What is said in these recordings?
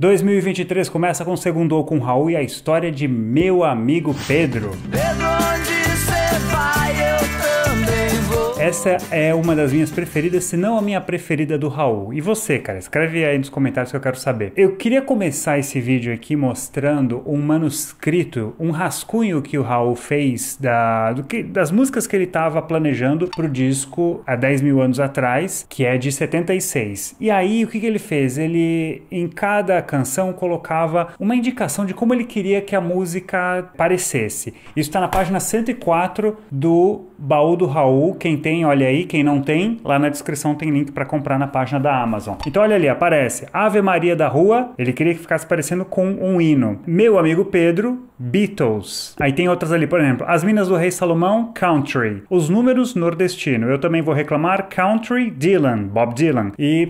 2023 começa com segundo ou com Raul e a história de meu amigo Pedro. Pedro! Essa é uma das minhas preferidas, se não a minha preferida do Raul. E você, cara? Escreve aí nos comentários que eu quero saber. Eu queria começar esse vídeo aqui mostrando um manuscrito, um rascunho que o Raul fez da, do que, das músicas que ele estava planejando para o disco há 10 mil anos atrás, que é de 76. E aí, o que, que ele fez? Ele, em cada canção, colocava uma indicação de como ele queria que a música parecesse. Isso está na página 104 do Baú do Raul. Quem tem tem, olha aí. Quem não tem, lá na descrição tem link para comprar na página da Amazon. Então olha ali, aparece Ave Maria da Rua. Ele queria que ficasse parecendo com um hino. Meu amigo Pedro, Beatles. Aí tem outras ali, por exemplo, As Minas do Rei Salomão, Country. Os números nordestino. Eu também vou reclamar Country Dylan, Bob Dylan. E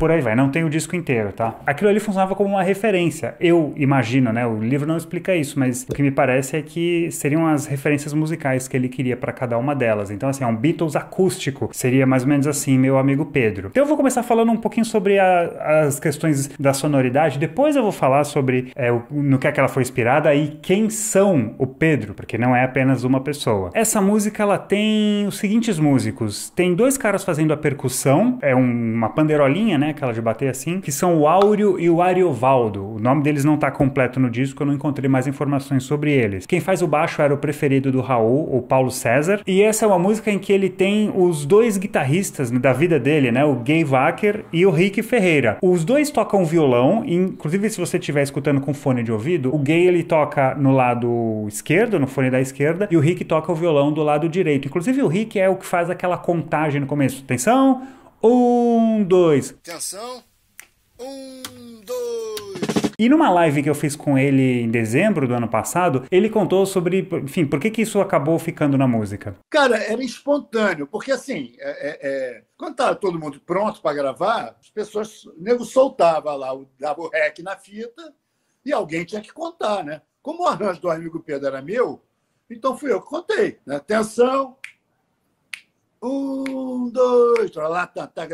por aí vai, não tem o disco inteiro, tá? Aquilo ali funcionava como uma referência. Eu imagino, né? O livro não explica isso, mas o que me parece é que seriam as referências musicais que ele queria para cada uma delas. Então, assim, é um Beatles acústico. Seria mais ou menos assim, meu amigo Pedro. Então, eu vou começar falando um pouquinho sobre a, as questões da sonoridade. Depois eu vou falar sobre é, o, no que, é que ela foi inspirada e quem são o Pedro, porque não é apenas uma pessoa. Essa música, ela tem os seguintes músicos. Tem dois caras fazendo a percussão, é um, uma panderolinha, né? Aquela né, de bater assim, que são o Áureo e o Ariovaldo. O nome deles não está completo no disco, eu não encontrei mais informações sobre eles. Quem faz o baixo era o preferido do Raul, o Paulo César, e essa é uma música em que ele tem os dois guitarristas da vida dele, né? O Gay Wacker e o Rick Ferreira. Os dois tocam violão, e, inclusive se você estiver escutando com fone de ouvido, o Gay ele toca no lado esquerdo, no fone da esquerda, e o Rick toca o violão do lado direito. Inclusive o Rick é o que faz aquela contagem no começo. Atenção! Um, dois. Atenção. Um, dois. E numa live que eu fiz com ele em dezembro do ano passado, ele contou sobre, enfim, por que, que isso acabou ficando na música. Cara, era espontâneo, porque assim, é, é, é quando estava todo mundo pronto para gravar, as pessoas, o nego soltava lá, dava o rec na fita e alguém tinha que contar, né? Como o arranjo do amigo Pedro era meu, então fui eu que contei. Né? Atenção, um, dois, tá, tá, tá,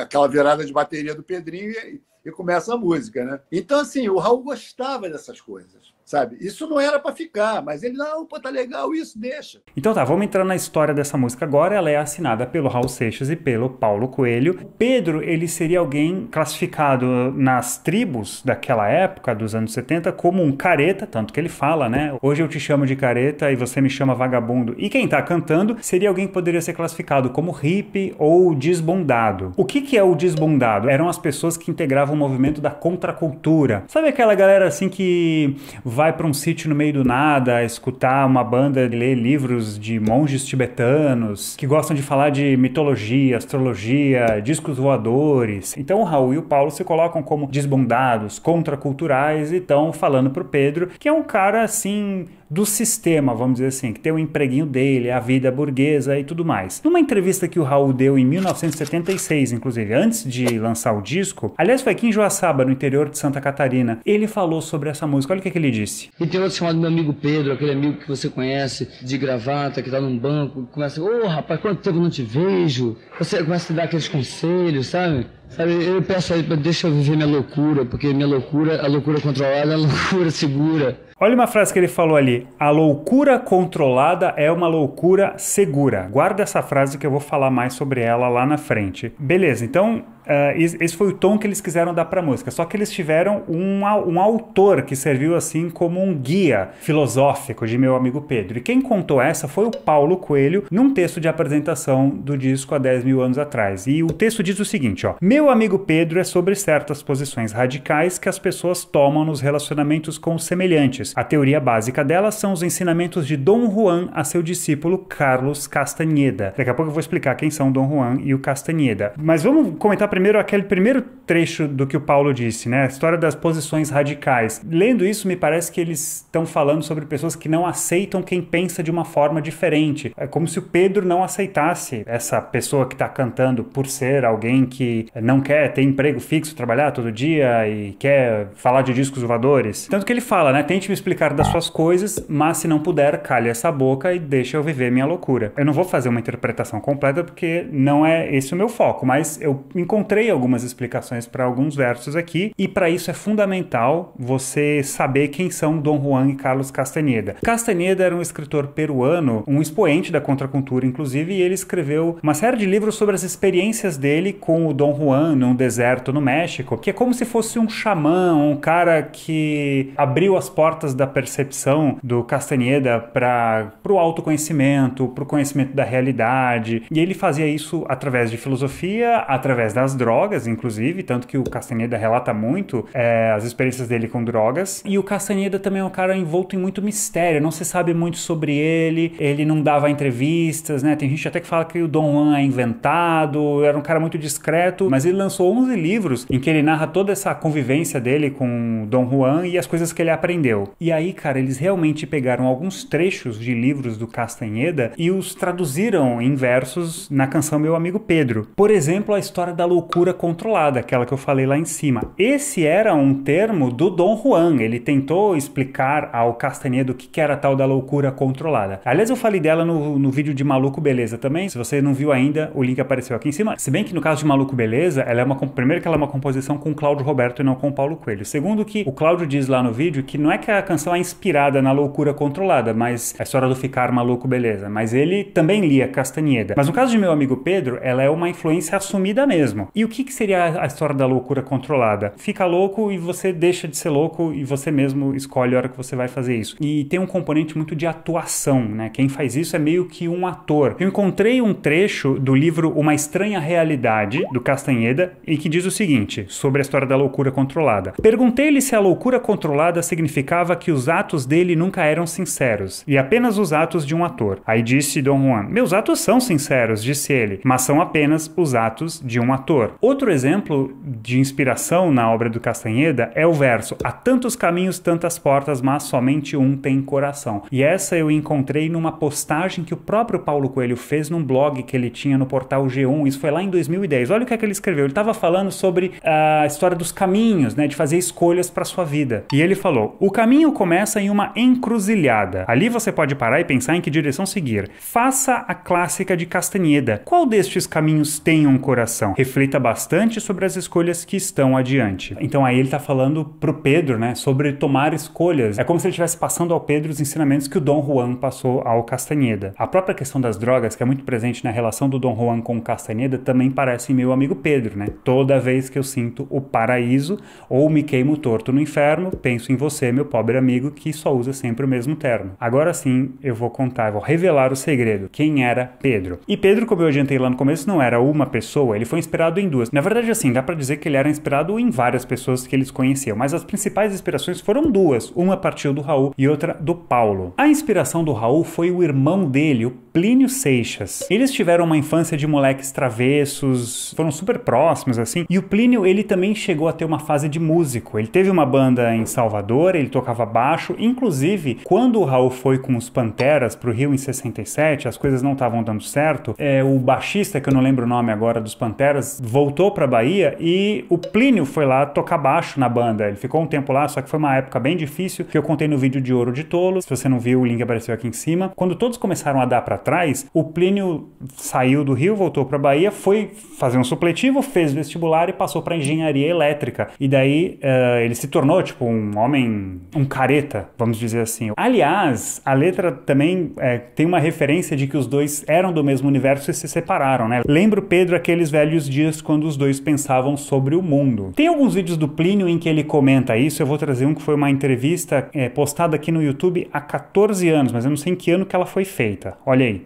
aquela virada de bateria do Pedrinho e e começa a música, né? Então, assim, o Raul gostava dessas coisas, sabe? Isso não era para ficar, mas ele, não, pô, tá legal isso, deixa. Então tá, vamos entrar na história dessa música agora. Ela é assinada pelo Raul Seixas e pelo Paulo Coelho. Pedro, ele seria alguém classificado nas tribos daquela época, dos anos 70, como um careta, tanto que ele fala, né? Hoje eu te chamo de careta e você me chama vagabundo. E quem tá cantando seria alguém que poderia ser classificado como hippie ou desbondado. O que que é o desbondado? Eram as pessoas que integravam o movimento da contracultura. Sabe aquela galera assim que vai para um sítio no meio do nada, escutar uma banda, ler livros de monges tibetanos, que gostam de falar de mitologia, astrologia, discos voadores. Então o Raul e o Paulo se colocam como desbondados, contraculturais e estão falando pro Pedro, que é um cara assim do sistema, vamos dizer assim, que tem o empreguinho dele, a vida burguesa e tudo mais. Numa entrevista que o Raul deu em 1976, inclusive, antes de lançar o disco, aliás, foi aqui em Joaçaba, no interior de Santa Catarina, ele falou sobre essa música. Olha o que, é que ele disse. E tem outro chamado meu amigo Pedro, aquele amigo que você conhece, de gravata, que tá num banco, começa, ô oh, rapaz, quanto tempo não te vejo? Você começa a dar aqueles conselhos, sabe? Sabe, eu peço aí, deixa eu viver minha loucura, porque minha loucura, a loucura controlada é a loucura segura. Olha uma frase que ele falou ali: a loucura controlada é uma loucura segura. Guarda essa frase que eu vou falar mais sobre ela lá na frente. Beleza, então Uh, esse foi o tom que eles quiseram dar para a música. Só que eles tiveram um, um autor que serviu assim como um guia filosófico de meu amigo Pedro. E quem contou essa foi o Paulo Coelho num texto de apresentação do disco há 10 mil anos atrás. E o texto diz o seguinte: ó, Meu amigo Pedro é sobre certas posições radicais que as pessoas tomam nos relacionamentos com os semelhantes. A teoria básica delas são os ensinamentos de Dom Juan a seu discípulo Carlos Castaneda. Daqui a pouco eu vou explicar quem são Dom Juan e o Castaneda. Mas vamos comentar primeiro primeiro aquele primeiro trecho do que o Paulo disse, né? A história das posições radicais. Lendo isso, me parece que eles estão falando sobre pessoas que não aceitam quem pensa de uma forma diferente. É como se o Pedro não aceitasse essa pessoa que está cantando por ser alguém que não quer ter emprego fixo, trabalhar todo dia e quer falar de discos voadores. Tanto que ele fala, né? Tente me explicar das suas coisas, mas se não puder, calhe essa boca e deixa eu viver minha loucura. Eu não vou fazer uma interpretação completa porque não é esse o meu foco, mas eu encontrei encontrei algumas explicações para alguns versos aqui, e para isso é fundamental você saber quem são Dom Juan e Carlos Castaneda. Castaneda era um escritor peruano, um expoente da contracultura, inclusive, e ele escreveu uma série de livros sobre as experiências dele com o Dom Juan num deserto no México, que é como se fosse um xamã, um cara que abriu as portas da percepção do Castaneda para o autoconhecimento, para o conhecimento da realidade, e ele fazia isso através de filosofia, através das drogas, inclusive, tanto que o Castaneda relata muito é, as experiências dele com drogas. E o Castaneda também é um cara envolto em muito mistério, não se sabe muito sobre ele, ele não dava entrevistas, né? Tem gente até que fala que o Don Juan é inventado, era um cara muito discreto, mas ele lançou 11 livros em que ele narra toda essa convivência dele com Don Juan e as coisas que ele aprendeu. E aí, cara, eles realmente pegaram alguns trechos de livros do Castaneda e os traduziram em versos na canção Meu Amigo Pedro. Por exemplo, a história da Lua loucura controlada, aquela que eu falei lá em cima. Esse era um termo do Dom Juan, ele tentou explicar ao Castanhedo o que era tal da loucura controlada. Aliás, eu falei dela no, no vídeo de Maluco Beleza também, se você não viu ainda, o link apareceu aqui em cima. Se bem que no caso de Maluco Beleza, ela é uma primeiro que ela é uma composição com Cláudio Roberto e não com Paulo Coelho. Segundo que o Cláudio diz lá no vídeo que não é que a canção é inspirada na loucura controlada, mas é história do ficar maluco beleza, mas ele também lia Castanheda. Mas no caso de meu amigo Pedro, ela é uma influência assumida mesmo. E o que, que seria a história da loucura controlada? Fica louco e você deixa de ser louco e você mesmo escolhe a hora que você vai fazer isso. E tem um componente muito de atuação, né? Quem faz isso é meio que um ator. Eu encontrei um trecho do livro Uma Estranha Realidade, do Castanheda, e que diz o seguinte sobre a história da loucura controlada. Perguntei-lhe se a loucura controlada significava que os atos dele nunca eram sinceros, e apenas os atos de um ator. Aí disse Don Juan: Meus atos são sinceros, disse ele, mas são apenas os atos de um ator autor. Outro exemplo de inspiração na obra do Castanheda é o verso Há tantos caminhos, tantas portas, mas somente um tem coração. E essa eu encontrei numa postagem que o próprio Paulo Coelho fez num blog que ele tinha no portal G1, isso foi lá em 2010. Olha o que, é que ele escreveu. Ele estava falando sobre a história dos caminhos, né, de fazer escolhas para sua vida. E ele falou: "O caminho começa em uma encruzilhada. Ali você pode parar e pensar em que direção seguir. Faça a clássica de Castanheda. Qual destes caminhos tem um coração? Reflete reflita bastante sobre as escolhas que estão adiante. Então aí ele está falando pro Pedro, né, sobre tomar escolhas. É como se ele estivesse passando ao Pedro os ensinamentos que o Dom Juan passou ao Castanheda. A própria questão das drogas, que é muito presente na relação do Dom Juan com o Castanheda, também parece meu amigo Pedro, né? Toda vez que eu sinto o paraíso ou me queimo torto no inferno, penso em você, meu pobre amigo, que só usa sempre o mesmo terno. Agora sim, eu vou contar, vou revelar o segredo. Quem era Pedro? E Pedro, como eu adiantei lá no começo, não era uma pessoa, ele foi inspirado inspirado em duas. Na verdade, assim, dá para dizer que ele era inspirado em várias pessoas que eles conheciam, mas as principais inspirações foram duas. Uma partiu do Raul e outra do Paulo. A inspiração do Raul foi o irmão dele, o Plínio Seixas. Eles tiveram uma infância de moleques travessos, foram super próximos, assim. E o Plínio, ele também chegou a ter uma fase de músico. Ele teve uma banda em Salvador, ele tocava baixo. Inclusive, quando o Raul foi com os Panteras pro Rio em 67, as coisas não estavam dando certo. É, o baixista, que eu não lembro o nome agora, dos Panteras, voltou para a Bahia e o Plínio foi lá tocar baixo na banda. Ele ficou um tempo lá, só que foi uma época bem difícil, que eu contei no vídeo de Ouro de Tolo. Se você não viu, o link apareceu aqui em cima. Quando todos começaram a dar para trás, o Plínio saiu do Rio, voltou para a Bahia, foi fazer um supletivo, fez vestibular e passou para engenharia elétrica. E daí uh, ele se tornou tipo um homem, um careta, vamos dizer assim. Aliás, a letra também é, tem uma referência de que os dois eram do mesmo universo e se separaram, né? Lembro Pedro aqueles velhos dias quando os dois pensavam sobre o mundo. Tem alguns vídeos do Plínio em que ele comenta isso, eu vou trazer um que foi uma entrevista é, postada aqui no YouTube há 14 anos, mas eu não sei em que ano que ela foi feita. Olha aí.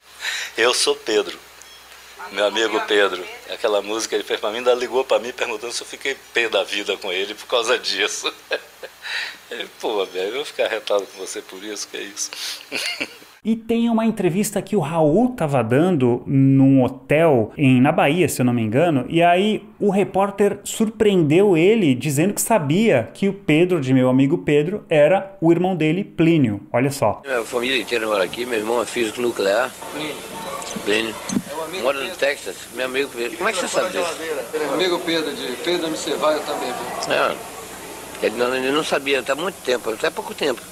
Eu sou Pedro, meu amigo Pedro. Aquela música ele fez pra mim, ainda ligou para mim perguntando se eu fiquei pé da vida com ele por causa disso. Ele, Pô, velho, eu vou ficar retado com você por isso, que é isso. E tem uma entrevista que o Raul estava dando num hotel em, na Bahia, se eu não me engano, e aí o repórter surpreendeu ele dizendo que sabia que o Pedro, de meu amigo Pedro, era o irmão dele, Plínio. Olha só. Minha é, família inteira mora aqui, meu irmão é físico nuclear. Plínio. Plínio. É Mora no Texas, meu amigo Pedro. Como é que você sabe disso? Meu amigo Pedro, de Pedro M. Cevalho também. É, ele não, ele não sabia, está há muito tempo, até pouco tempo.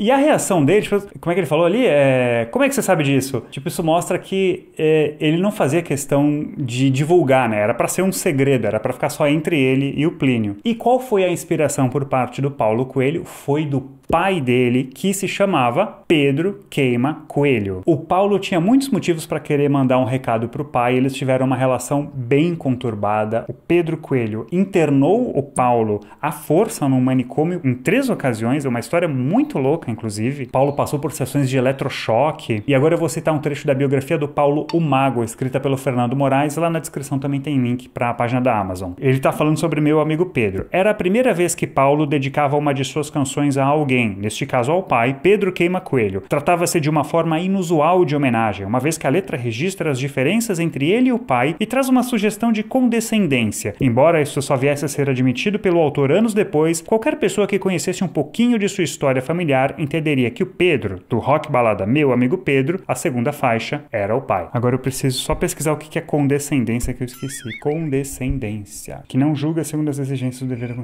E a reação dele, tipo, como é que ele falou ali? É, como é que você sabe disso? Tipo, isso mostra que é, ele não fazia questão de divulgar, né? Era para ser um segredo, era para ficar só entre ele e o Plínio. E qual foi a inspiração por parte do Paulo Coelho? Foi do pai dele, que se chamava Pedro Queima Coelho. O Paulo tinha muitos motivos para querer mandar um recado para o pai, eles tiveram uma relação bem conturbada. O Pedro Coelho internou o Paulo à força num manicômio em três ocasiões, é uma história muito louca época, inclusive. Paulo passou por sessões de eletrochoque. E agora eu vou citar um trecho da biografia do Paulo O Mago, escrita pelo Fernando Moraes. Lá na descrição também tem link para a página da Amazon. Ele está falando sobre meu amigo Pedro. Era a primeira vez que Paulo dedicava uma de suas canções a alguém, neste caso ao pai, Pedro Queima Coelho. Tratava-se de uma forma inusual de homenagem, uma vez que a letra registra as diferenças entre ele e o pai e traz uma sugestão de condescendência. Embora isso só viesse a ser admitido pelo autor anos depois, qualquer pessoa que conhecesse um pouquinho de sua história familiar entenderia que o Pedro, do rock balada Meu Amigo Pedro, a segunda faixa era o pai. Agora eu preciso só pesquisar o que é condescendência que eu esqueci. Condescendência. Que não julga segundo as exigências do dever da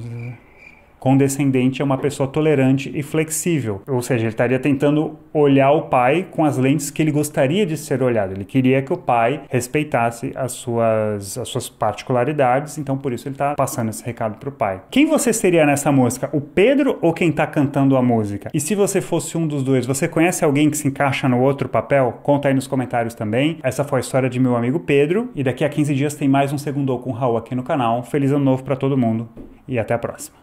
Condescendente é uma pessoa tolerante e flexível, ou seja, ele estaria tentando olhar o pai com as lentes que ele gostaria de ser olhado. Ele queria que o pai respeitasse as suas, as suas particularidades, então por isso ele está passando esse recado para o pai. Quem você seria nessa música? O Pedro ou quem está cantando a música? E se você fosse um dos dois, você conhece alguém que se encaixa no outro papel? Conta aí nos comentários também. Essa foi a história de meu amigo Pedro, e daqui a 15 dias tem mais um Segundo com o Raul aqui no canal. Feliz ano novo para todo mundo e até a próxima.